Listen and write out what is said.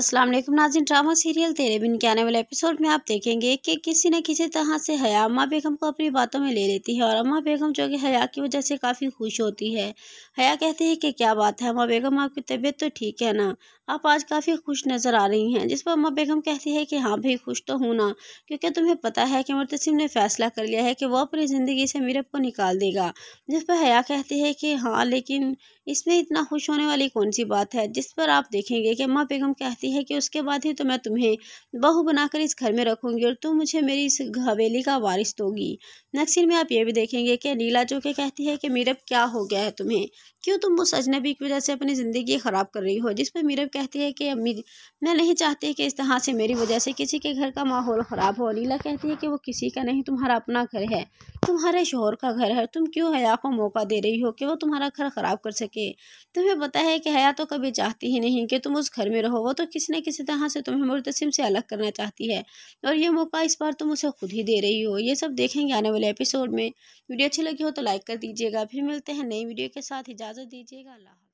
अस्सलाम वालेकुम नाजिन drama serial तेरे बिन के आने वाले एपिसोड में आप देखेंगे कि किसी न किसी तरह से हया अम्मा बेगम को अपनी बातों में ले लेती है और अम्मा बेगम जो कि हया की वजह से काफ़ी खुश होती है हया कहती है कि क्या बात है अम्मा बेगम आपकी तबीयत तो ठीक है ना आप आज काफ़ी खुश नज़र आ रही हैं जिस पर अम्मा बेगम कहती है कि हाँ भाई खुश तो हूँ ना क्योंकि तुम्हें पता है कि मुर्तसिम ने फैसला कर लिया है कि वह अपनी ज़िंदगी से मीरब को निकाल देगा जिस पर हया कहती है कि हाँ लेकिन इसमें इतना खुश होने वाली कौन सी बात है जिस पर आप देखेंगे कि अम्मा बेगम कहती चाहती है कि उसके बाद ही तो मैं तुम्हें बहू बनाकर इस घर में रखूंगी और तुम मुझे मेरी इस हवेली का वारिस दोगी नेक्स्ट सीन में आप ये भी देखेंगे कि नीला जो कि कहती है कि मीरब क्या हो गया है तुम्हें क्यों तुम उस अजनबी की वजह से अपनी ज़िंदगी ख़राब कर रही हो जिस पर मीरब कहती है कि अम्मी मैं नहीं चाहती कि इस तरह से मेरी वजह से किसी के घर का माहौल ख़राब हो नीला कहती है कि वो किसी का नहीं तुम्हारा अपना घर है तुम्हारे शोहर का घर है तुम क्यों हया को मौका दे रही हो कि वो तुम्हारा घर ख़राब कर सके तुम्हें पता है कि हया तो कभी चाहती ही नहीं कि तुम उस घर में रहो वो तो किसी न किसी तरह से तुम्हें मुर्तसिम से अलग करना चाहती है और ये मौका इस बार तुम उसे खुद ही दे रही हो ये सब देखेंगे आने वाले एपिसोड में वीडियो अच्छी लगी हो तो लाइक कर दीजिएगा फिर मिलते हैं नई वीडियो के साथ इजाज़त दीजिएगा अल्लाह